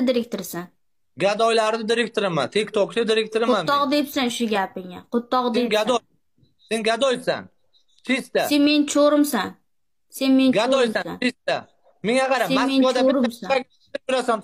direktorisan gadoylarni direktoriman TikTokda direktoriman qo'ttoq debsan shu gapingga quttoq debsan sen gadoysan chista sen men cho'rimsan sen men gadoysan chista menga qara moskvada yurasan